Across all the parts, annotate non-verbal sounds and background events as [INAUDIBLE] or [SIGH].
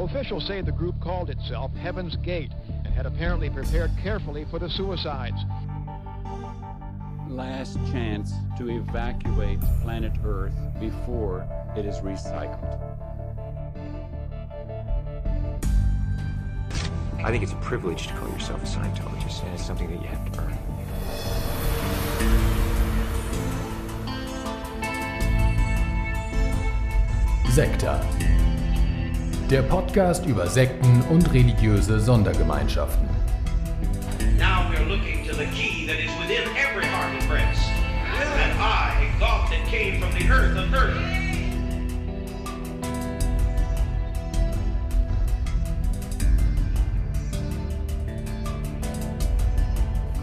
Officials say the group called itself Heaven's Gate and had apparently prepared carefully for the suicides. Last chance to evacuate planet Earth before it is recycled. I think it's a privilege to call yourself a Scientologist, and it's something that you have to earn. Sector. der Podcast über Sekten und religiöse Sondergemeinschaften. Now we're looking to the key that is within every heart and breast. That I, God that came from the earth of earth.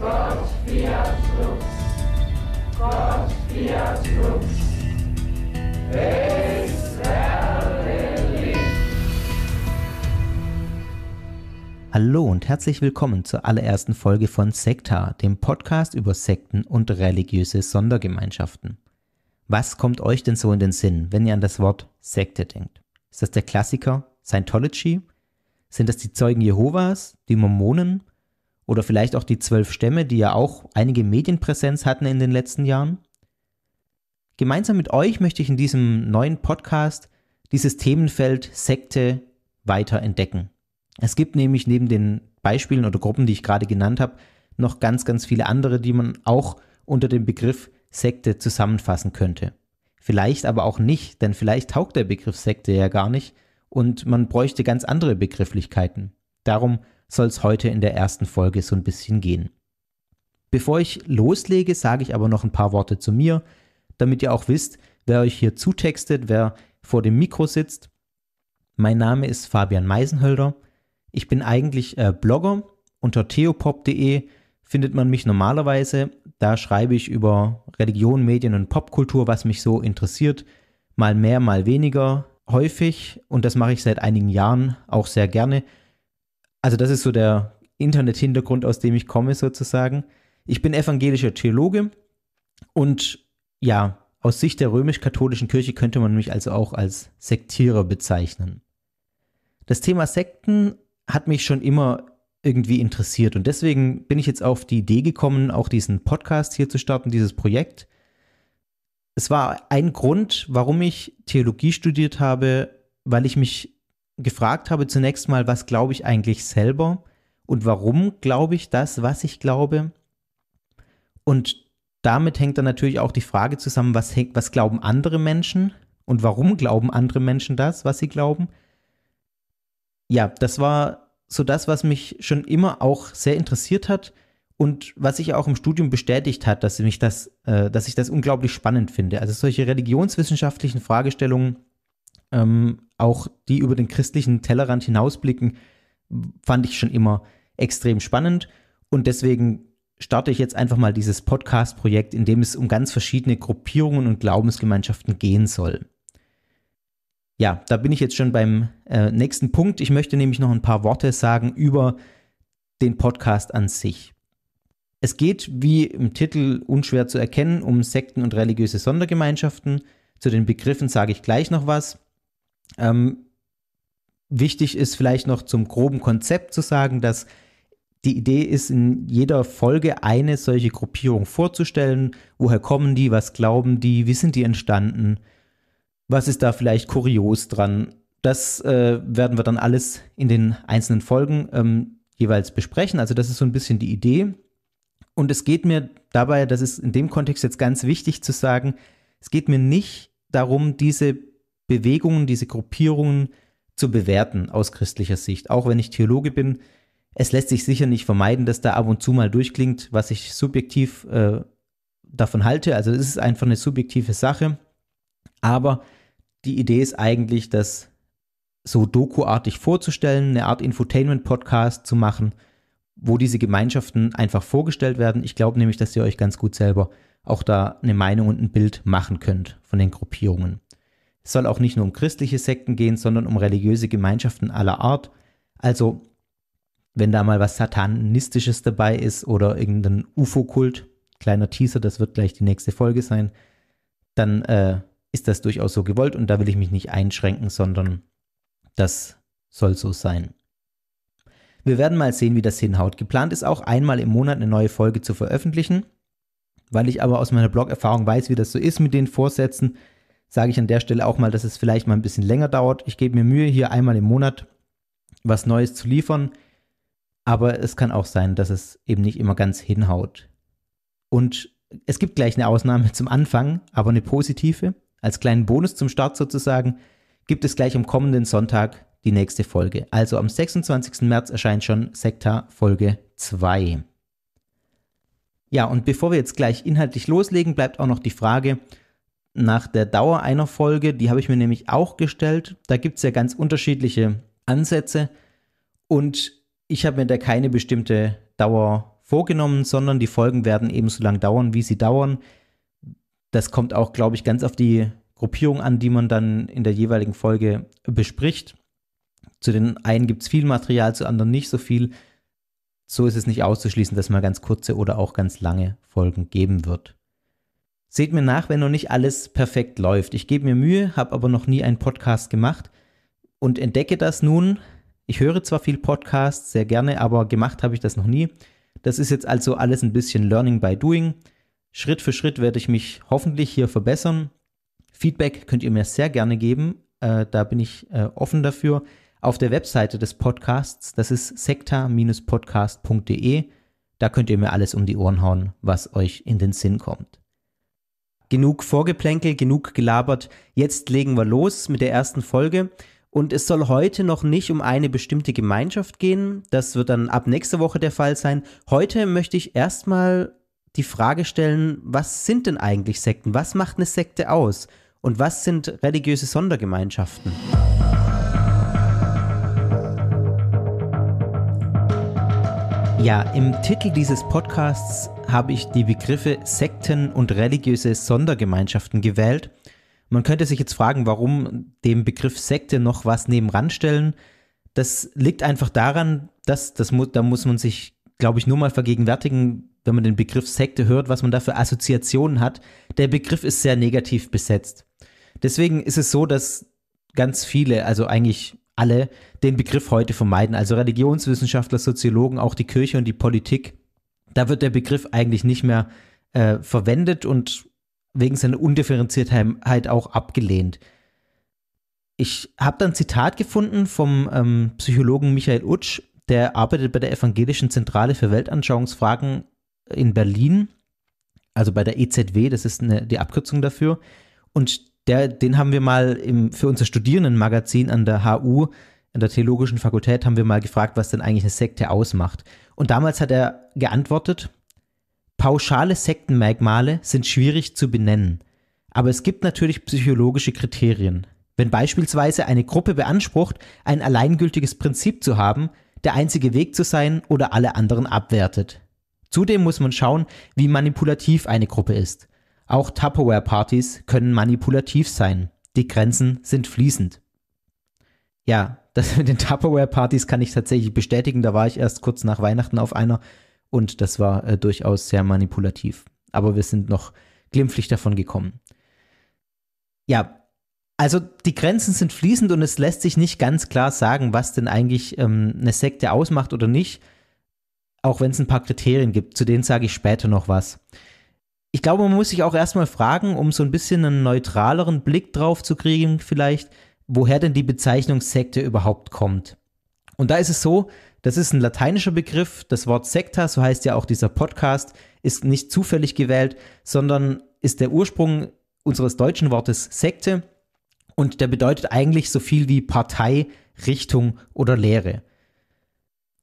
Gott, Fiat Gott, Fiat Hey. Hallo und herzlich willkommen zur allerersten Folge von Sekta, dem Podcast über Sekten und religiöse Sondergemeinschaften. Was kommt euch denn so in den Sinn, wenn ihr an das Wort Sekte denkt? Ist das der Klassiker Scientology? Sind das die Zeugen Jehovas, die Mormonen oder vielleicht auch die zwölf Stämme, die ja auch einige Medienpräsenz hatten in den letzten Jahren? Gemeinsam mit euch möchte ich in diesem neuen Podcast dieses Themenfeld Sekte weiter entdecken es gibt nämlich neben den Beispielen oder Gruppen, die ich gerade genannt habe, noch ganz, ganz viele andere, die man auch unter dem Begriff Sekte zusammenfassen könnte. Vielleicht aber auch nicht, denn vielleicht taugt der Begriff Sekte ja gar nicht und man bräuchte ganz andere Begrifflichkeiten. Darum soll es heute in der ersten Folge so ein bisschen gehen. Bevor ich loslege, sage ich aber noch ein paar Worte zu mir, damit ihr auch wisst, wer euch hier zutextet, wer vor dem Mikro sitzt. Mein Name ist Fabian Meisenhölder. Ich bin eigentlich äh, Blogger. Unter theopop.de findet man mich normalerweise. Da schreibe ich über Religion, Medien und Popkultur, was mich so interessiert. Mal mehr, mal weniger häufig. Und das mache ich seit einigen Jahren auch sehr gerne. Also das ist so der Internethintergrund, aus dem ich komme sozusagen. Ich bin evangelischer Theologe und ja, aus Sicht der römisch-katholischen Kirche könnte man mich also auch als Sektierer bezeichnen. Das Thema Sekten hat mich schon immer irgendwie interessiert. Und deswegen bin ich jetzt auf die Idee gekommen, auch diesen Podcast hier zu starten, dieses Projekt. Es war ein Grund, warum ich Theologie studiert habe, weil ich mich gefragt habe zunächst mal, was glaube ich eigentlich selber und warum glaube ich das, was ich glaube. Und damit hängt dann natürlich auch die Frage zusammen, was, was glauben andere Menschen und warum glauben andere Menschen das, was sie glauben ja, das war so das, was mich schon immer auch sehr interessiert hat und was sich auch im Studium bestätigt hat, dass mich das, äh, dass ich das unglaublich spannend finde. Also solche religionswissenschaftlichen Fragestellungen, ähm, auch die über den christlichen Tellerrand hinausblicken, fand ich schon immer extrem spannend und deswegen starte ich jetzt einfach mal dieses Podcast-Projekt, in dem es um ganz verschiedene Gruppierungen und Glaubensgemeinschaften gehen soll ja, da bin ich jetzt schon beim äh, nächsten Punkt. Ich möchte nämlich noch ein paar Worte sagen über den Podcast an sich. Es geht, wie im Titel unschwer zu erkennen, um Sekten und religiöse Sondergemeinschaften. Zu den Begriffen sage ich gleich noch was. Ähm, wichtig ist vielleicht noch zum groben Konzept zu sagen, dass die Idee ist, in jeder Folge eine solche Gruppierung vorzustellen. Woher kommen die? Was glauben die? Wie sind die entstanden? Was ist da vielleicht kurios dran? Das äh, werden wir dann alles in den einzelnen Folgen ähm, jeweils besprechen. Also das ist so ein bisschen die Idee. Und es geht mir dabei, das ist in dem Kontext jetzt ganz wichtig zu sagen, es geht mir nicht darum, diese Bewegungen, diese Gruppierungen zu bewerten aus christlicher Sicht. Auch wenn ich Theologe bin, es lässt sich sicher nicht vermeiden, dass da ab und zu mal durchklingt, was ich subjektiv äh, davon halte. Also es ist einfach eine subjektive Sache. Aber die Idee ist eigentlich, das so Doku-artig vorzustellen, eine Art Infotainment-Podcast zu machen, wo diese Gemeinschaften einfach vorgestellt werden. Ich glaube nämlich, dass ihr euch ganz gut selber auch da eine Meinung und ein Bild machen könnt von den Gruppierungen. Es soll auch nicht nur um christliche Sekten gehen, sondern um religiöse Gemeinschaften aller Art. Also, wenn da mal was Satanistisches dabei ist oder irgendein UFO-Kult, kleiner Teaser, das wird gleich die nächste Folge sein, dann äh, ist das durchaus so gewollt und da will ich mich nicht einschränken, sondern das soll so sein. Wir werden mal sehen, wie das hinhaut. Geplant ist auch einmal im Monat eine neue Folge zu veröffentlichen. Weil ich aber aus meiner Blog-Erfahrung weiß, wie das so ist mit den Vorsätzen, sage ich an der Stelle auch mal, dass es vielleicht mal ein bisschen länger dauert. Ich gebe mir Mühe, hier einmal im Monat was Neues zu liefern. Aber es kann auch sein, dass es eben nicht immer ganz hinhaut. Und es gibt gleich eine Ausnahme zum Anfang, aber eine positive. Als kleinen Bonus zum Start sozusagen gibt es gleich am kommenden Sonntag die nächste Folge. Also am 26. März erscheint schon Sekta Folge 2. Ja, und bevor wir jetzt gleich inhaltlich loslegen, bleibt auch noch die Frage nach der Dauer einer Folge. Die habe ich mir nämlich auch gestellt. Da gibt es ja ganz unterschiedliche Ansätze. Und ich habe mir da keine bestimmte Dauer vorgenommen, sondern die Folgen werden eben so lang dauern, wie sie dauern. Das kommt auch, glaube ich, ganz auf die Gruppierung an, die man dann in der jeweiligen Folge bespricht. Zu den einen gibt es viel Material, zu anderen nicht so viel. So ist es nicht auszuschließen, dass mal ganz kurze oder auch ganz lange Folgen geben wird. Seht mir nach, wenn noch nicht alles perfekt läuft. Ich gebe mir Mühe, habe aber noch nie einen Podcast gemacht und entdecke das nun. Ich höre zwar viel Podcasts, sehr gerne, aber gemacht habe ich das noch nie. Das ist jetzt also alles ein bisschen Learning by Doing. Schritt für Schritt werde ich mich hoffentlich hier verbessern. Feedback könnt ihr mir sehr gerne geben. Äh, da bin ich äh, offen dafür. Auf der Webseite des Podcasts, das ist sekta-podcast.de, da könnt ihr mir alles um die Ohren hauen, was euch in den Sinn kommt. Genug Vorgeplänkel, genug gelabert. Jetzt legen wir los mit der ersten Folge. Und es soll heute noch nicht um eine bestimmte Gemeinschaft gehen. Das wird dann ab nächste Woche der Fall sein. Heute möchte ich erstmal die Frage stellen, was sind denn eigentlich Sekten? Was macht eine Sekte aus? Und was sind religiöse Sondergemeinschaften? Ja, im Titel dieses Podcasts habe ich die Begriffe Sekten und religiöse Sondergemeinschaften gewählt. Man könnte sich jetzt fragen, warum dem Begriff Sekte noch was nebenan stellen. Das liegt einfach daran, dass, das da muss man sich, glaube ich, nur mal vergegenwärtigen, wenn man den Begriff Sekte hört, was man da für Assoziationen hat. Der Begriff ist sehr negativ besetzt. Deswegen ist es so, dass ganz viele, also eigentlich alle, den Begriff heute vermeiden. Also Religionswissenschaftler, Soziologen, auch die Kirche und die Politik. Da wird der Begriff eigentlich nicht mehr äh, verwendet und wegen seiner Undifferenziertheit auch abgelehnt. Ich habe dann ein Zitat gefunden vom ähm, Psychologen Michael Utsch, der arbeitet bei der Evangelischen Zentrale für Weltanschauungsfragen in Berlin, also bei der EZW, das ist eine, die Abkürzung dafür. Und der, den haben wir mal im, für unser Studierendenmagazin an der HU, an der Theologischen Fakultät, haben wir mal gefragt, was denn eigentlich eine Sekte ausmacht. Und damals hat er geantwortet, pauschale Sektenmerkmale sind schwierig zu benennen. Aber es gibt natürlich psychologische Kriterien. Wenn beispielsweise eine Gruppe beansprucht, ein alleingültiges Prinzip zu haben, der einzige Weg zu sein oder alle anderen abwertet. Zudem muss man schauen, wie manipulativ eine Gruppe ist. Auch Tupperware-Partys können manipulativ sein. Die Grenzen sind fließend. Ja, [LAUGHS] das mit den Tupperware-Partys kann ich tatsächlich bestätigen. Da war ich erst kurz nach Weihnachten auf einer und das war äh, durchaus sehr manipulativ. Aber wir sind noch glimpflich davon gekommen. Ja, also die Grenzen sind fließend und es lässt sich nicht ganz klar sagen, was denn eigentlich ähm, eine Sekte ausmacht oder nicht auch wenn es ein paar Kriterien gibt, zu denen sage ich später noch was. Ich glaube, man muss sich auch erstmal fragen, um so ein bisschen einen neutraleren Blick drauf zu kriegen, vielleicht, woher denn die Bezeichnung Sekte überhaupt kommt. Und da ist es so, das ist ein lateinischer Begriff, das Wort Sekta, so heißt ja auch dieser Podcast, ist nicht zufällig gewählt, sondern ist der Ursprung unseres deutschen Wortes Sekte und der bedeutet eigentlich so viel wie Partei, Richtung oder Lehre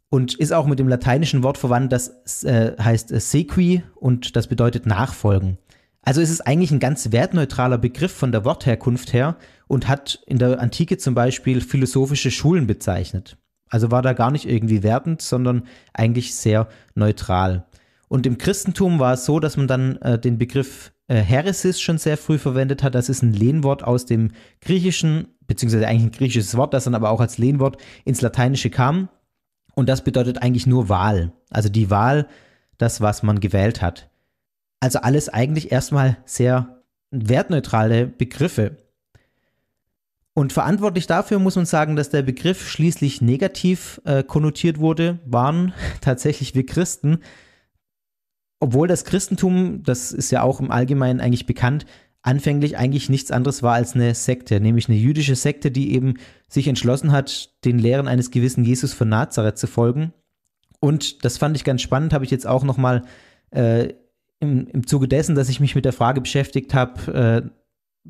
und ist auch mit dem lateinischen Wort verwandt, das äh, heißt äh, sequi und das bedeutet nachfolgen. Also ist es eigentlich ein ganz wertneutraler Begriff von der Wortherkunft her und hat in der Antike zum Beispiel philosophische Schulen bezeichnet. Also war da gar nicht irgendwie wertend, sondern eigentlich sehr neutral. Und im Christentum war es so, dass man dann äh, den Begriff äh, Heresis schon sehr früh verwendet hat. Das ist ein Lehnwort aus dem Griechischen, beziehungsweise eigentlich ein griechisches Wort, das dann aber auch als Lehnwort ins Lateinische kam und das bedeutet eigentlich nur Wahl. Also die Wahl, das, was man gewählt hat. Also alles eigentlich erstmal sehr wertneutrale Begriffe. Und verantwortlich dafür muss man sagen, dass der Begriff schließlich negativ äh, konnotiert wurde, waren [LAUGHS] tatsächlich wir Christen. Obwohl das Christentum, das ist ja auch im Allgemeinen eigentlich bekannt, anfänglich eigentlich nichts anderes war als eine Sekte, nämlich eine jüdische Sekte, die eben sich entschlossen hat, den Lehren eines gewissen Jesus von Nazareth zu folgen. Und das fand ich ganz spannend, habe ich jetzt auch nochmal äh, im, im Zuge dessen, dass ich mich mit der Frage beschäftigt habe, äh,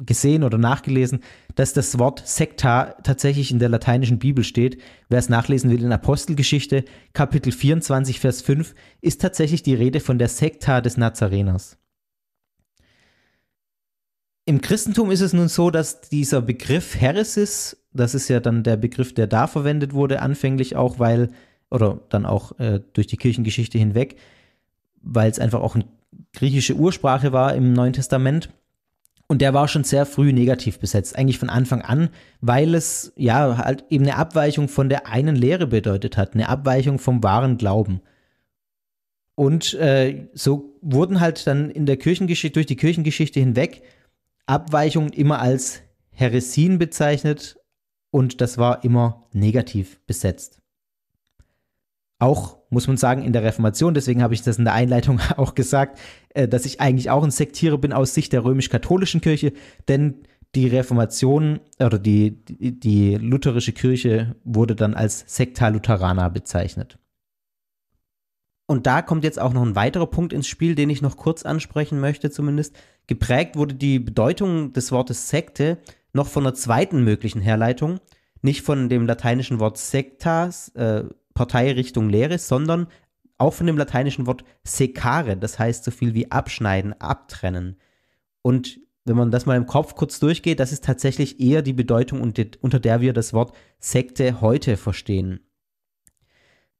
gesehen oder nachgelesen, dass das Wort Sekta tatsächlich in der lateinischen Bibel steht. Wer es nachlesen will, in Apostelgeschichte, Kapitel 24, Vers 5, ist tatsächlich die Rede von der Sekta des Nazareners. Im Christentum ist es nun so, dass dieser Begriff Heresis, das ist ja dann der Begriff, der da verwendet wurde, anfänglich auch, weil, oder dann auch äh, durch die Kirchengeschichte hinweg, weil es einfach auch eine griechische Ursprache war im Neuen Testament. Und der war schon sehr früh negativ besetzt, eigentlich von Anfang an, weil es ja halt eben eine Abweichung von der einen Lehre bedeutet hat, eine Abweichung vom wahren Glauben. Und äh, so wurden halt dann in der Kirchengeschichte, durch die Kirchengeschichte hinweg Abweichungen immer als Häresien bezeichnet und das war immer negativ besetzt. Auch muss man sagen, in der Reformation, deswegen habe ich das in der Einleitung [LAUGHS] auch gesagt, äh, dass ich eigentlich auch ein Sektierer bin aus Sicht der römisch-katholischen Kirche, denn die Reformation oder die, die, lutherische Kirche wurde dann als Secta Lutherana bezeichnet. Und da kommt jetzt auch noch ein weiterer Punkt ins Spiel, den ich noch kurz ansprechen möchte, zumindest. Geprägt wurde die Bedeutung des Wortes Sekte noch von der zweiten möglichen Herleitung, nicht von dem lateinischen Wort sectas, äh, Partei Richtung Lehre, sondern auch von dem lateinischen Wort secare, das heißt so viel wie abschneiden, abtrennen. Und wenn man das mal im Kopf kurz durchgeht, das ist tatsächlich eher die Bedeutung, unter der wir das Wort Sekte heute verstehen.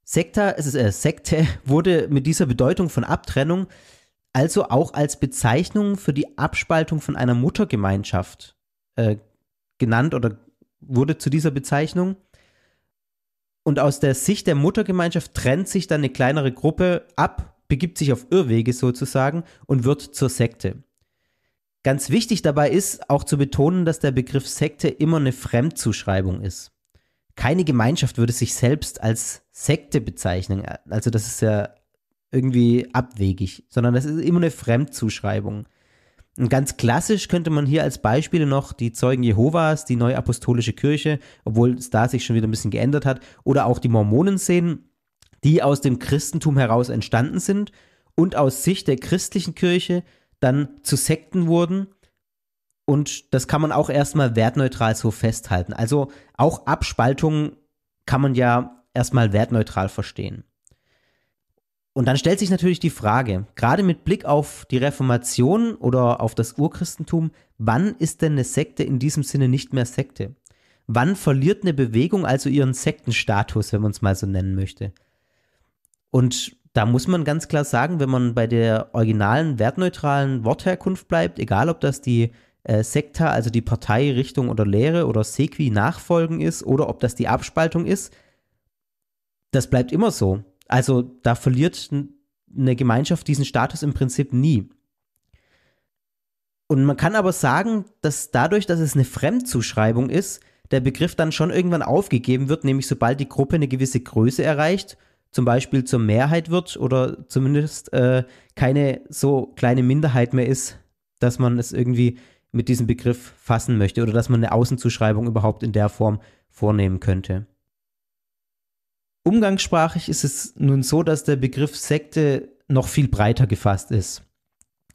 Sekta, äh, Sekte [LAUGHS] wurde mit dieser Bedeutung von Abtrennung also auch als Bezeichnung für die Abspaltung von einer Muttergemeinschaft äh, genannt oder wurde zu dieser Bezeichnung. Und aus der Sicht der Muttergemeinschaft trennt sich dann eine kleinere Gruppe ab, begibt sich auf Irrwege sozusagen und wird zur Sekte. Ganz wichtig dabei ist auch zu betonen, dass der Begriff Sekte immer eine Fremdzuschreibung ist. Keine Gemeinschaft würde sich selbst als Sekte bezeichnen. Also das ist ja irgendwie abwegig, sondern das ist immer eine Fremdzuschreibung. Und ganz klassisch könnte man hier als Beispiele noch die Zeugen Jehovas, die Neuapostolische Kirche, obwohl es da sich schon wieder ein bisschen geändert hat, oder auch die Mormonen sehen, die aus dem Christentum heraus entstanden sind und aus Sicht der christlichen Kirche dann zu Sekten wurden. Und das kann man auch erstmal wertneutral so festhalten. Also auch Abspaltungen kann man ja erstmal wertneutral verstehen. Und dann stellt sich natürlich die Frage, gerade mit Blick auf die Reformation oder auf das Urchristentum, wann ist denn eine Sekte in diesem Sinne nicht mehr Sekte? Wann verliert eine Bewegung also ihren Sektenstatus, wenn man es mal so nennen möchte? Und da muss man ganz klar sagen, wenn man bei der originalen wertneutralen Wortherkunft bleibt, egal ob das die äh, Sekta, also die Partei, Richtung oder Lehre oder Sequi Nachfolgen ist oder ob das die Abspaltung ist, das bleibt immer so. Also da verliert eine Gemeinschaft diesen Status im Prinzip nie. Und man kann aber sagen, dass dadurch, dass es eine Fremdzuschreibung ist, der Begriff dann schon irgendwann aufgegeben wird, nämlich sobald die Gruppe eine gewisse Größe erreicht, zum Beispiel zur Mehrheit wird oder zumindest äh, keine so kleine Minderheit mehr ist, dass man es irgendwie mit diesem Begriff fassen möchte oder dass man eine Außenzuschreibung überhaupt in der Form vornehmen könnte. Umgangssprachlich ist es nun so, dass der Begriff Sekte noch viel breiter gefasst ist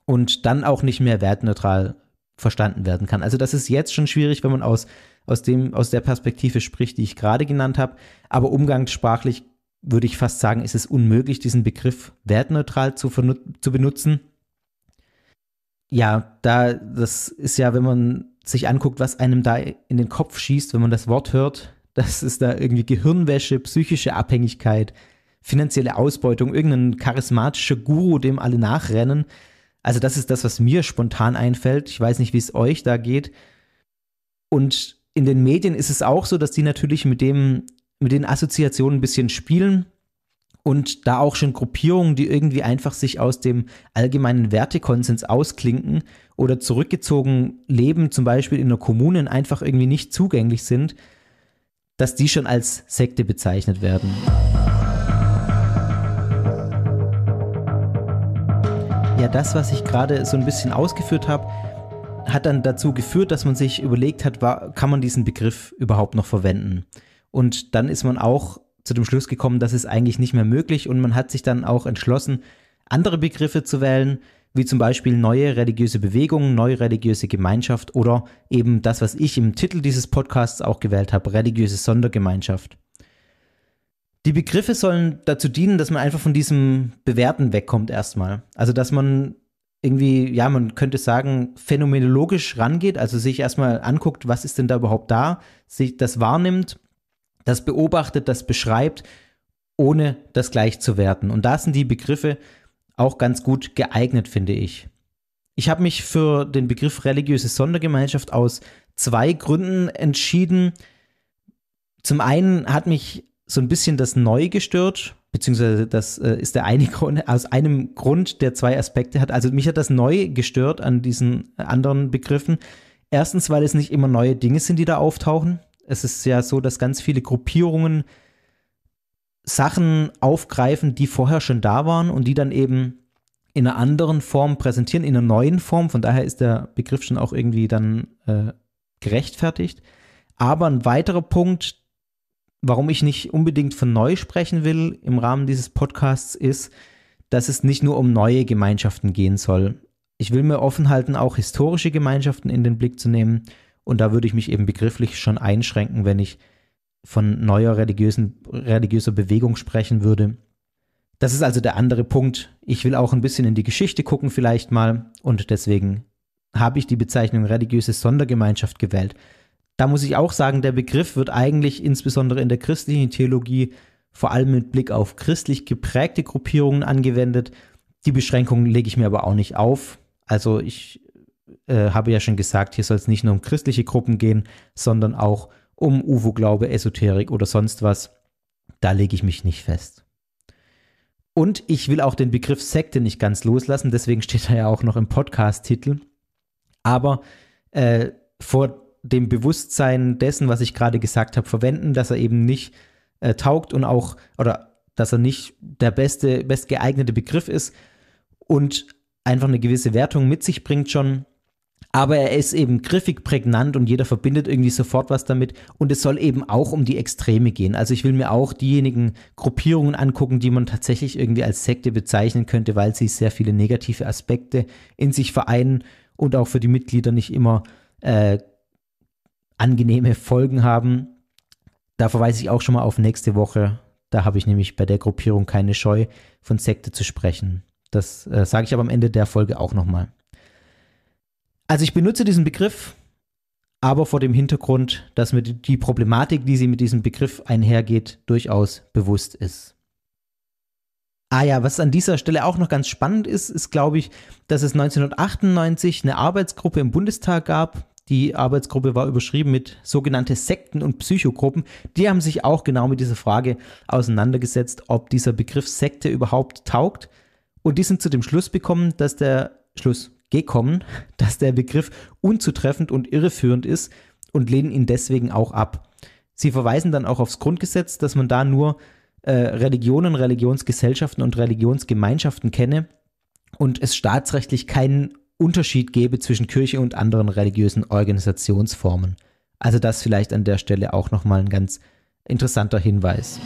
und dann auch nicht mehr wertneutral verstanden werden kann. Also das ist jetzt schon schwierig, wenn man aus, aus, dem, aus der Perspektive spricht, die ich gerade genannt habe. Aber umgangssprachlich würde ich fast sagen, ist es unmöglich, diesen Begriff wertneutral zu, zu benutzen. Ja, da das ist ja, wenn man sich anguckt, was einem da in den Kopf schießt, wenn man das Wort hört, dass es da irgendwie Gehirnwäsche, psychische Abhängigkeit, finanzielle Ausbeutung, irgendein charismatischer Guru, dem alle nachrennen. Also das ist das, was mir spontan einfällt. Ich weiß nicht, wie es euch da geht. Und in den Medien ist es auch so, dass die natürlich mit dem, mit den Assoziationen ein bisschen spielen und da auch schon Gruppierungen, die irgendwie einfach sich aus dem allgemeinen Wertekonsens ausklinken oder zurückgezogen leben, zum Beispiel in der Kommune einfach irgendwie nicht zugänglich sind, dass die schon als Sekte bezeichnet werden. Ja, das, was ich gerade so ein bisschen ausgeführt habe, hat dann dazu geführt, dass man sich überlegt hat, war, kann man diesen Begriff überhaupt noch verwenden? Und dann ist man auch zu dem Schluss gekommen, das ist eigentlich nicht mehr möglich und man hat sich dann auch entschlossen, andere Begriffe zu wählen, wie zum Beispiel neue religiöse Bewegungen, neue religiöse Gemeinschaft oder eben das, was ich im Titel dieses Podcasts auch gewählt habe, religiöse Sondergemeinschaft. Die Begriffe sollen dazu dienen, dass man einfach von diesem Bewerten wegkommt erstmal. Also dass man irgendwie, ja, man könnte sagen, phänomenologisch rangeht, also sich erstmal anguckt, was ist denn da überhaupt da, sich das wahrnimmt, das beobachtet, das beschreibt, ohne das gleich zu werten. Und da sind die Begriffe auch ganz gut geeignet, finde ich. Ich habe mich für den Begriff religiöse Sondergemeinschaft aus zwei Gründen entschieden. Zum einen hat mich so ein bisschen das Neu gestört, beziehungsweise das äh, ist der eine [LAUGHS] Grund, aus einem Grund, der zwei Aspekte hat. Also mich hat das Neu gestört an diesen äh, anderen Begriffen. Erstens, weil es nicht immer neue Dinge sind, die da auftauchen. Es ist ja so, dass ganz viele Gruppierungen Sachen aufgreifen, die vorher schon da waren und die dann eben in einer anderen Form präsentieren, in einer neuen Form. Von daher ist der Begriff schon auch irgendwie dann äh, gerechtfertigt. Aber ein weiterer Punkt, warum ich nicht unbedingt von neu sprechen will im Rahmen dieses Podcasts, ist, dass es nicht nur um neue Gemeinschaften gehen soll. Ich will mir offen halten, auch historische Gemeinschaften in den Blick zu nehmen. Und da würde ich mich eben begrifflich schon einschränken, wenn ich von neuer religiösen, religiöser Bewegung sprechen würde. Das ist also der andere Punkt. Ich will auch ein bisschen in die Geschichte gucken vielleicht mal und deswegen habe ich die Bezeichnung religiöse Sondergemeinschaft gewählt. Da muss ich auch sagen, der Begriff wird eigentlich insbesondere in der christlichen Theologie vor allem mit Blick auf christlich geprägte Gruppierungen angewendet. Die Beschränkungen lege ich mir aber auch nicht auf. Also ich äh, habe ja schon gesagt, hier soll es nicht nur um christliche Gruppen gehen, sondern auch um um UFO-Glaube, Esoterik oder sonst was. Da lege ich mich nicht fest. Und ich will auch den Begriff Sekte nicht ganz loslassen, deswegen steht er ja auch noch im Podcast-Titel. Aber äh, vor dem Bewusstsein dessen, was ich gerade gesagt habe, verwenden, dass er eben nicht äh, taugt und auch, oder dass er nicht der beste, bestgeeignete Begriff ist und einfach eine gewisse Wertung mit sich bringt schon, aber er ist eben griffig, prägnant und jeder verbindet irgendwie sofort was damit. Und es soll eben auch um die Extreme gehen. Also ich will mir auch diejenigen Gruppierungen angucken, die man tatsächlich irgendwie als Sekte bezeichnen könnte, weil sie sehr viele negative Aspekte in sich vereinen und auch für die Mitglieder nicht immer äh, angenehme Folgen haben. Da verweise ich auch schon mal auf nächste Woche. Da habe ich nämlich bei der Gruppierung keine Scheu, von Sekte zu sprechen. Das äh, sage ich aber am Ende der Folge auch nochmal. Also ich benutze diesen Begriff, aber vor dem Hintergrund, dass mir die Problematik, die sie mit diesem Begriff einhergeht, durchaus bewusst ist. Ah ja, was an dieser Stelle auch noch ganz spannend ist, ist, glaube ich, dass es 1998 eine Arbeitsgruppe im Bundestag gab. Die Arbeitsgruppe war überschrieben mit sogenannte Sekten und Psychogruppen. Die haben sich auch genau mit dieser Frage auseinandergesetzt, ob dieser Begriff Sekte überhaupt taugt. Und die sind zu dem Schluss gekommen, dass der Schluss, gekommen, dass der Begriff unzutreffend und irreführend ist und lehnen ihn deswegen auch ab. Sie verweisen dann auch aufs Grundgesetz, dass man da nur äh, Religionen, Religionsgesellschaften und Religionsgemeinschaften kenne und es staatsrechtlich keinen Unterschied gebe zwischen Kirche und anderen religiösen Organisationsformen. Also das vielleicht an der Stelle auch nochmal ein ganz interessanter Hinweis.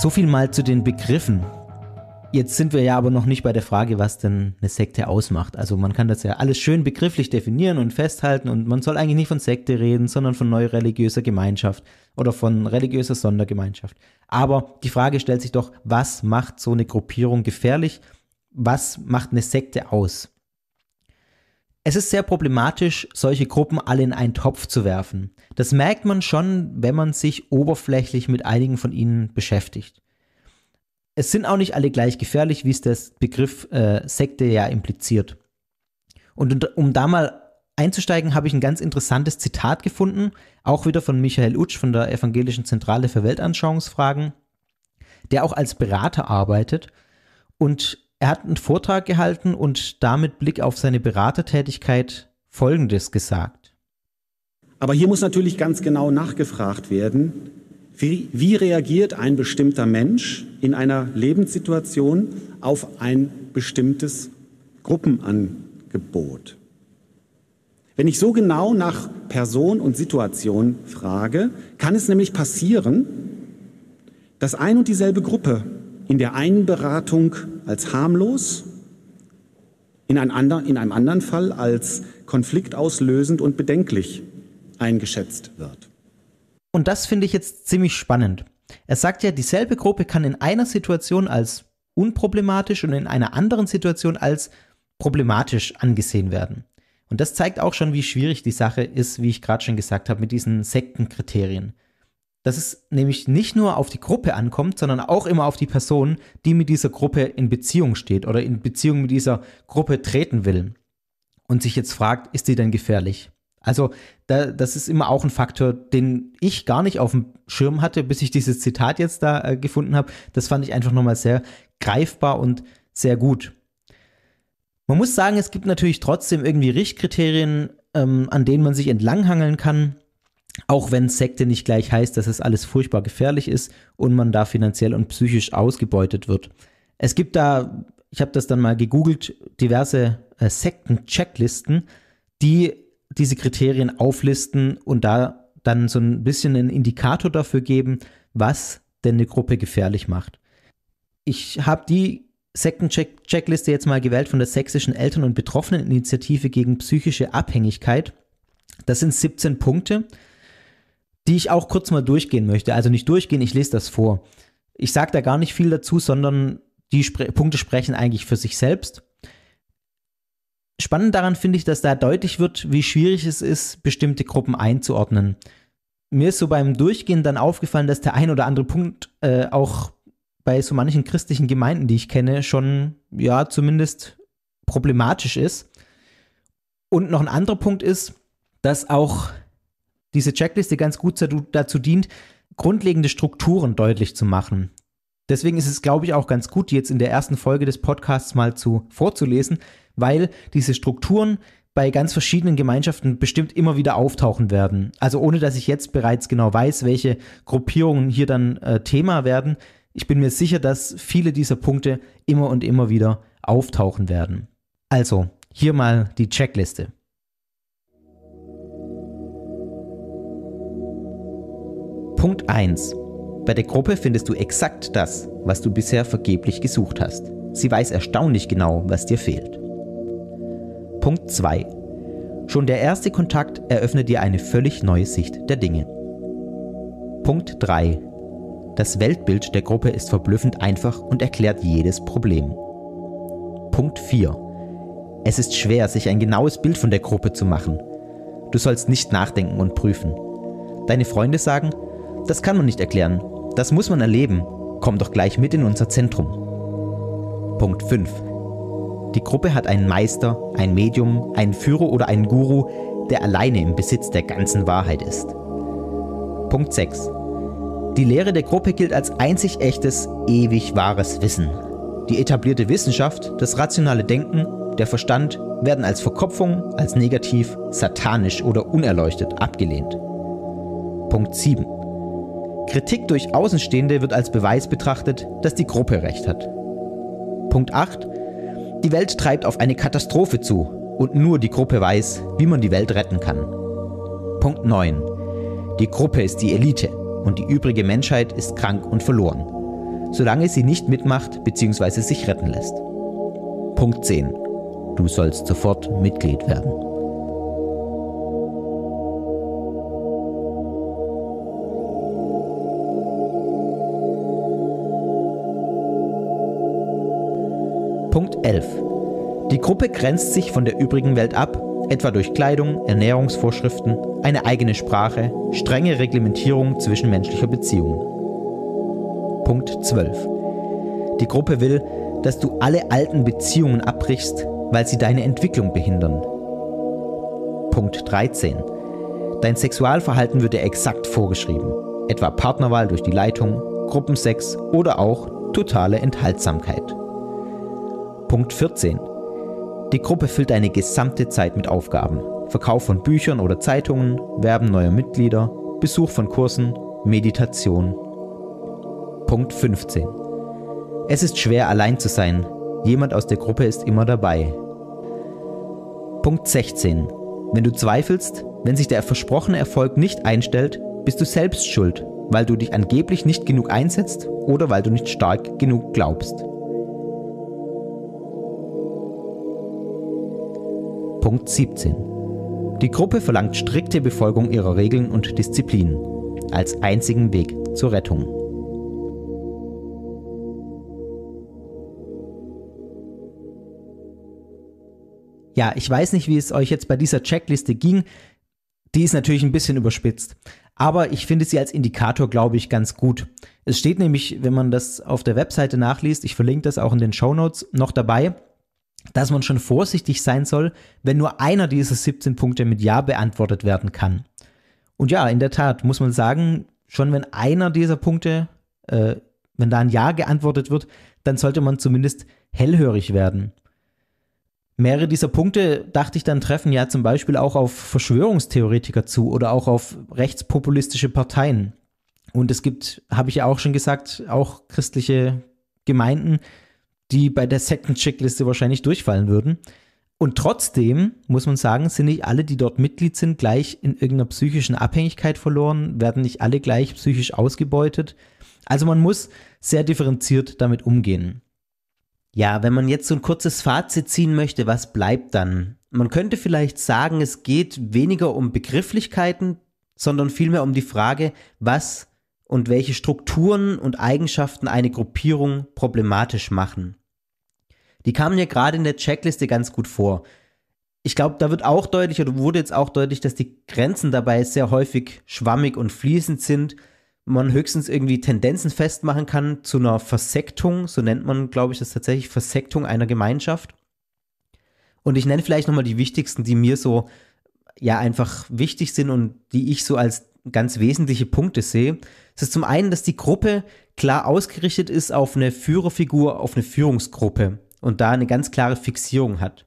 So viel mal zu den Begriffen. Jetzt sind wir ja aber noch nicht bei der Frage, was denn eine Sekte ausmacht. Also man kann das ja alles schön begrifflich definieren und festhalten und man soll eigentlich nicht von Sekte reden, sondern von neureligiöser Gemeinschaft oder von religiöser Sondergemeinschaft. Aber die Frage stellt sich doch, was macht so eine Gruppierung gefährlich? Was macht eine Sekte aus? Es ist sehr problematisch, solche Gruppen alle in einen Topf zu werfen. Das merkt man schon, wenn man sich oberflächlich mit einigen von ihnen beschäftigt. Es sind auch nicht alle gleich gefährlich, wie es der Begriff äh, Sekte ja impliziert. Und um da mal einzusteigen, habe ich ein ganz interessantes Zitat gefunden, auch wieder von Michael Utsch von der Evangelischen Zentrale für Weltanschauungsfragen, der auch als Berater arbeitet und er hat einen Vortrag gehalten und damit Blick auf seine Beratertätigkeit Folgendes gesagt. Aber hier muss natürlich ganz genau nachgefragt werden, wie, wie reagiert ein bestimmter Mensch in einer Lebenssituation auf ein bestimmtes Gruppenangebot? Wenn ich so genau nach Person und Situation frage, kann es nämlich passieren, dass ein und dieselbe Gruppe in der einen Beratung als harmlos, in einem, anderen Fall als konfliktauslösend und bedenklich eingeschätzt wird. Und das finde ich jetzt ziemlich spannend. Er sagt ja, dieselbe Gruppe kann in einer Situation als unproblematisch und in einer anderen Situation als problematisch angesehen werden. Und das zeigt auch schon, wie schwierig die Sache ist, wie ich gerade schon gesagt habe, mit diesen Sektenkriterien dass es nämlich nicht nur auf die Gruppe ankommt, sondern auch immer auf die Person, die mit dieser Gruppe in Beziehung steht oder in Beziehung mit dieser Gruppe treten will und sich jetzt fragt, ist die denn gefährlich? Also da, das ist immer auch ein Faktor, den ich gar nicht auf dem Schirm hatte, bis ich dieses Zitat jetzt da äh, gefunden habe. Das fand ich einfach nochmal sehr greifbar und sehr gut. Man muss sagen, es gibt natürlich trotzdem irgendwie Richtkriterien, ähm, an denen man sich entlanghangeln kann. Auch wenn Sekte nicht gleich heißt, dass es alles furchtbar gefährlich ist und man da finanziell und psychisch ausgebeutet wird. Es gibt da, ich habe das dann mal gegoogelt, diverse äh, Sekten-Checklisten, die diese Kriterien auflisten und da dann so ein bisschen einen Indikator dafür geben, was denn eine Gruppe gefährlich macht. Ich habe die Sekten-Checkliste -Check jetzt mal gewählt von der Sächsischen Eltern- und Betroffeneninitiative gegen psychische Abhängigkeit. Das sind 17 Punkte die ich auch kurz mal durchgehen möchte. Also nicht durchgehen, ich lese das vor. Ich sage da gar nicht viel dazu, sondern die Spre Punkte sprechen eigentlich für sich selbst. Spannend daran finde ich, dass da deutlich wird, wie schwierig es ist, bestimmte Gruppen einzuordnen. Mir ist so beim Durchgehen dann aufgefallen, dass der ein oder andere Punkt äh, auch bei so manchen christlichen Gemeinden, die ich kenne, schon ja zumindest problematisch ist. Und noch ein anderer Punkt ist, dass auch diese Checkliste ganz gut dazu dient, grundlegende Strukturen deutlich zu machen. Deswegen ist es, glaube ich, auch ganz gut, die jetzt in der ersten Folge des Podcasts mal zu vorzulesen, weil diese Strukturen bei ganz verschiedenen Gemeinschaften bestimmt immer wieder auftauchen werden. Also ohne dass ich jetzt bereits genau weiß, welche Gruppierungen hier dann äh, Thema werden. Ich bin mir sicher, dass viele dieser Punkte immer und immer wieder auftauchen werden. Also, hier mal die Checkliste. Punkt 1. Bei der Gruppe findest du exakt das, was du bisher vergeblich gesucht hast. Sie weiß erstaunlich genau, was dir fehlt. Punkt 2. Schon der erste Kontakt eröffnet dir eine völlig neue Sicht der Dinge. Punkt 3. Das Weltbild der Gruppe ist verblüffend einfach und erklärt jedes Problem. Punkt 4. Es ist schwer, sich ein genaues Bild von der Gruppe zu machen. Du sollst nicht nachdenken und prüfen. Deine Freunde sagen, das kann man nicht erklären. Das muss man erleben. Komm doch gleich mit in unser Zentrum. Punkt 5. Die Gruppe hat einen Meister, ein Medium, einen Führer oder einen Guru, der alleine im Besitz der ganzen Wahrheit ist. Punkt 6. Die Lehre der Gruppe gilt als einzig echtes, ewig wahres Wissen. Die etablierte Wissenschaft, das rationale Denken, der Verstand werden als Verkopfung, als negativ, satanisch oder unerleuchtet abgelehnt. Punkt 7. Kritik durch Außenstehende wird als Beweis betrachtet, dass die Gruppe recht hat. Punkt 8. Die Welt treibt auf eine Katastrophe zu und nur die Gruppe weiß, wie man die Welt retten kann. Punkt 9. Die Gruppe ist die Elite und die übrige Menschheit ist krank und verloren, solange sie nicht mitmacht bzw. sich retten lässt. Punkt 10. Du sollst sofort Mitglied werden. 11. Die Gruppe grenzt sich von der übrigen Welt ab, etwa durch Kleidung, Ernährungsvorschriften, eine eigene Sprache, strenge Reglementierung zwischenmenschlicher Beziehungen. Punkt 12. Die Gruppe will, dass du alle alten Beziehungen abbrichst, weil sie deine Entwicklung behindern. Punkt 13. Dein Sexualverhalten wird dir exakt vorgeschrieben, etwa Partnerwahl durch die Leitung, Gruppensex oder auch totale Enthaltsamkeit. Punkt 14. Die Gruppe füllt eine gesamte Zeit mit Aufgaben. Verkauf von Büchern oder Zeitungen, Werben neuer Mitglieder, Besuch von Kursen, Meditation. Punkt 15. Es ist schwer allein zu sein. Jemand aus der Gruppe ist immer dabei. Punkt 16. Wenn du zweifelst, wenn sich der versprochene Erfolg nicht einstellt, bist du selbst schuld, weil du dich angeblich nicht genug einsetzt oder weil du nicht stark genug glaubst. Punkt 17. Die Gruppe verlangt strikte Befolgung ihrer Regeln und Disziplinen als einzigen Weg zur Rettung. Ja, ich weiß nicht, wie es euch jetzt bei dieser Checkliste ging. Die ist natürlich ein bisschen überspitzt. Aber ich finde sie als Indikator, glaube ich, ganz gut. Es steht nämlich, wenn man das auf der Webseite nachliest, ich verlinke das auch in den Show Notes noch dabei, dass man schon vorsichtig sein soll, wenn nur einer dieser 17 Punkte mit Ja beantwortet werden kann. Und ja, in der Tat muss man sagen, schon wenn einer dieser Punkte, äh, wenn da ein Ja geantwortet wird, dann sollte man zumindest hellhörig werden. Mehrere dieser Punkte, dachte ich, dann treffen ja zum Beispiel auch auf Verschwörungstheoretiker zu oder auch auf rechtspopulistische Parteien. Und es gibt, habe ich ja auch schon gesagt, auch christliche Gemeinden, die bei der Second Checkliste wahrscheinlich durchfallen würden. Und trotzdem muss man sagen, sind nicht alle, die dort Mitglied sind, gleich in irgendeiner psychischen Abhängigkeit verloren, werden nicht alle gleich psychisch ausgebeutet. Also man muss sehr differenziert damit umgehen. Ja, wenn man jetzt so ein kurzes Fazit ziehen möchte, was bleibt dann? Man könnte vielleicht sagen, es geht weniger um Begrifflichkeiten, sondern vielmehr um die Frage, was und welche Strukturen und Eigenschaften eine Gruppierung problematisch machen. Die kamen ja gerade in der Checkliste ganz gut vor. Ich glaube, da wird auch deutlich oder wurde jetzt auch deutlich, dass die Grenzen dabei sehr häufig schwammig und fließend sind. Man höchstens irgendwie Tendenzen festmachen kann zu einer Versektung, so nennt man, glaube ich, das tatsächlich Versektung einer Gemeinschaft. Und ich nenne vielleicht nochmal die wichtigsten, die mir so ja einfach wichtig sind und die ich so als ganz wesentliche Punkte sehe. Es ist zum einen, dass die Gruppe klar ausgerichtet ist auf eine Führerfigur, auf eine Führungsgruppe und da eine ganz klare Fixierung hat.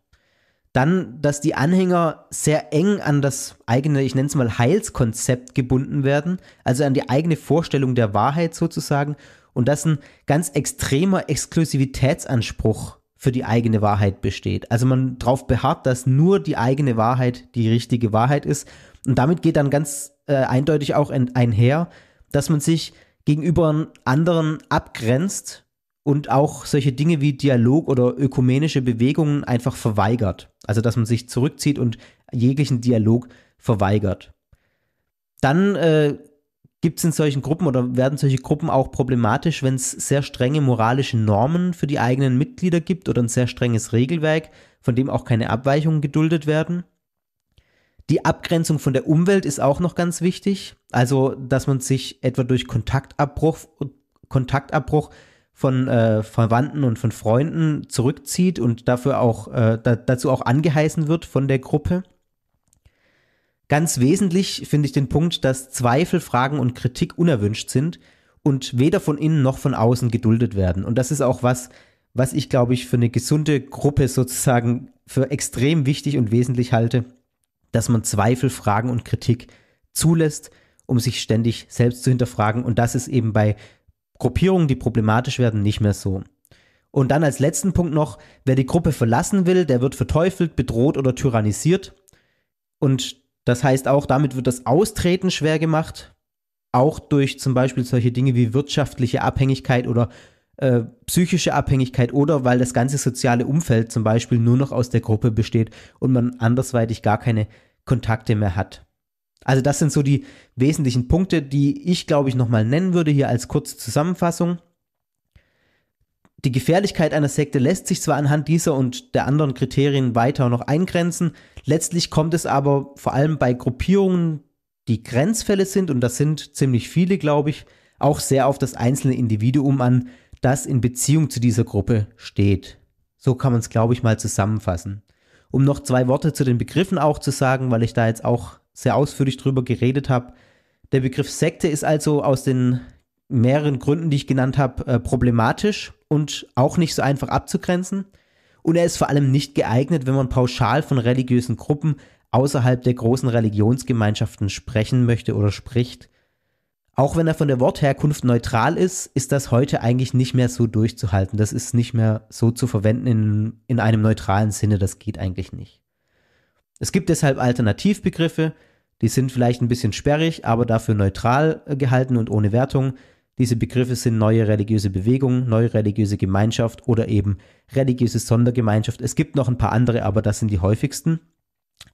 Dann, dass die Anhänger sehr eng an das eigene, ich nenne es mal Heilskonzept gebunden werden, also an die eigene Vorstellung der Wahrheit sozusagen, und dass ein ganz extremer Exklusivitätsanspruch für die eigene Wahrheit besteht. Also man darauf beharrt, dass nur die eigene Wahrheit die richtige Wahrheit ist. Und damit geht dann ganz äh, eindeutig auch ein, einher, dass man sich gegenüber anderen abgrenzt und auch solche Dinge wie Dialog oder ökumenische Bewegungen einfach verweigert. Also dass man sich zurückzieht und jeglichen Dialog verweigert. Dann äh, gibt es in solchen Gruppen oder werden solche Gruppen auch problematisch, wenn es sehr strenge moralische Normen für die eigenen Mitglieder gibt oder ein sehr strenges Regelwerk, von dem auch keine Abweichungen geduldet werden. Die Abgrenzung von der Umwelt ist auch noch ganz wichtig, also dass man sich etwa durch Kontaktabbruch, Kontaktabbruch von äh, Verwandten und von Freunden zurückzieht und dafür auch äh, da, dazu auch angeheißen wird von der Gruppe. Ganz wesentlich finde ich den Punkt, dass Zweifel, Fragen und Kritik unerwünscht sind und weder von innen noch von außen geduldet werden. Und das ist auch was, was ich glaube ich für eine gesunde Gruppe sozusagen für extrem wichtig und wesentlich halte, dass man Zweifel, Fragen und Kritik zulässt, um sich ständig selbst zu hinterfragen. Und das ist eben bei Gruppierungen, die problematisch werden, nicht mehr so. Und dann als letzten Punkt noch, wer die Gruppe verlassen will, der wird verteufelt, bedroht oder tyrannisiert. Und das heißt auch, damit wird das Austreten schwer gemacht, auch durch zum Beispiel solche Dinge wie wirtschaftliche Abhängigkeit oder äh, psychische Abhängigkeit oder weil das ganze soziale Umfeld zum Beispiel nur noch aus der Gruppe besteht und man andersweitig gar keine Kontakte mehr hat. Also das sind so die wesentlichen Punkte, die ich, glaube ich, nochmal nennen würde hier als kurze Zusammenfassung. Die Gefährlichkeit einer Sekte lässt sich zwar anhand dieser und der anderen Kriterien weiter noch eingrenzen, letztlich kommt es aber vor allem bei Gruppierungen, die Grenzfälle sind, und das sind ziemlich viele, glaube ich, auch sehr auf das einzelne Individuum an, das in Beziehung zu dieser Gruppe steht. So kann man es, glaube ich, mal zusammenfassen. Um noch zwei Worte zu den Begriffen auch zu sagen, weil ich da jetzt auch sehr ausführlich drüber geredet habe. Der Begriff Sekte ist also aus den mehreren Gründen, die ich genannt habe, äh, problematisch und auch nicht so einfach abzugrenzen. Und er ist vor allem nicht geeignet, wenn man pauschal von religiösen Gruppen außerhalb der großen Religionsgemeinschaften sprechen möchte oder spricht. Auch wenn er von der Wortherkunft neutral ist, ist das heute eigentlich nicht mehr so durchzuhalten. Das ist nicht mehr so zu verwenden in, in einem neutralen Sinne. Das geht eigentlich nicht. Es gibt deshalb Alternativbegriffe, die sind vielleicht ein bisschen sperrig, aber dafür neutral äh, gehalten und ohne Wertung. Diese Begriffe sind neue religiöse Bewegung, neue religiöse Gemeinschaft oder eben religiöse Sondergemeinschaft. Es gibt noch ein paar andere, aber das sind die häufigsten.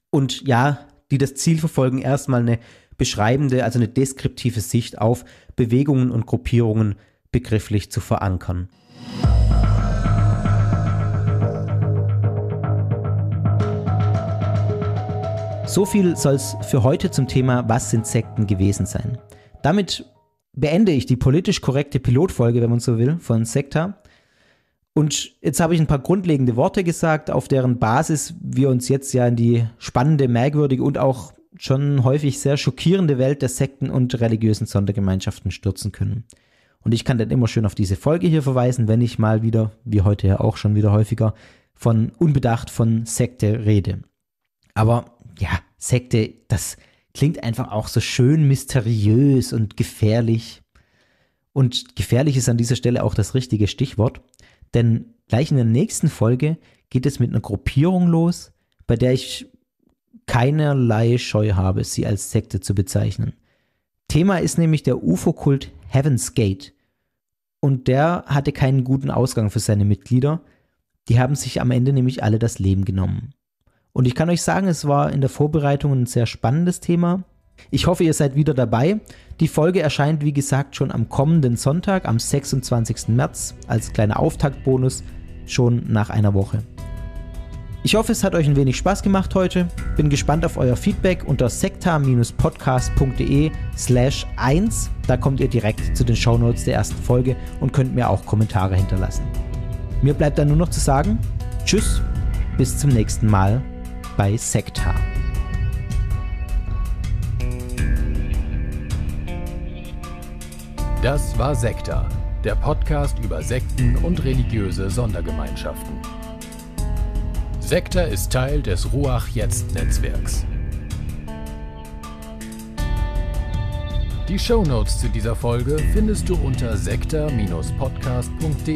Und ja, die das Ziel verfolgen, erstmal eine beschreibende, also eine deskriptive Sicht auf Bewegungen und Gruppierungen begrifflich zu verankern. So viel soll es für heute zum Thema Was sind Sekten gewesen sein. Damit beende ich die politisch korrekte Pilotfolge, wenn man so will, von Sekta. Und jetzt habe ich ein paar grundlegende Worte gesagt, auf deren Basis wir uns jetzt ja in die spannende, merkwürdige und auch schon häufig sehr schockierende Welt der Sekten und religiösen Sondergemeinschaften stürzen können. Und ich kann dann immer schön auf diese Folge hier verweisen, wenn ich mal wieder, wie heute ja auch schon wieder häufiger, von Unbedacht von Sekte rede. Aber ja, Sekte, das klingt einfach auch so schön mysteriös und gefährlich. Und gefährlich ist an dieser Stelle auch das richtige Stichwort, denn gleich in der nächsten Folge geht es mit einer Gruppierung los, bei der ich keinerlei Scheu habe, sie als Sekte zu bezeichnen. Thema ist nämlich der UFO-Kult Heaven's Gate. Und der hatte keinen guten Ausgang für seine Mitglieder. Die haben sich am Ende nämlich alle das Leben genommen. Und ich kann euch sagen, es war in der Vorbereitung ein sehr spannendes Thema. Ich hoffe, ihr seid wieder dabei. Die Folge erscheint, wie gesagt, schon am kommenden Sonntag, am 26. März, als kleiner Auftaktbonus, schon nach einer Woche. Ich hoffe, es hat euch ein wenig Spaß gemacht heute. Bin gespannt auf euer Feedback unter sekta-podcast.de slash 1. Da kommt ihr direkt zu den Shownotes der ersten Folge und könnt mir auch Kommentare hinterlassen. Mir bleibt dann nur noch zu sagen, tschüss, bis zum nächsten Mal bei Sektar. Das war Sekta, der Podcast über Sekten und religiöse Sondergemeinschaften. Sekta ist Teil des Ruach Jetzt Netzwerks. Die Shownotes zu dieser Folge findest du unter sekta podcastde